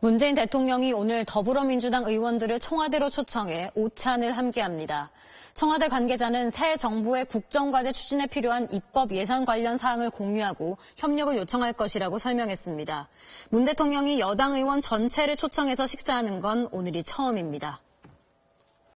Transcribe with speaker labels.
Speaker 1: 문재인 대통령이 오늘 더불어민주당 의원들을 청와대로 초청해 오찬을 함께합니다. 청와대 관계자는 새 정부의 국정과제 추진에 필요한 입법 예산 관련 사항을 공유하고 협력을 요청할 것이라고 설명했습니다. 문 대통령이 여당 의원 전체를 초청해서 식사하는 건 오늘이 처음입니다.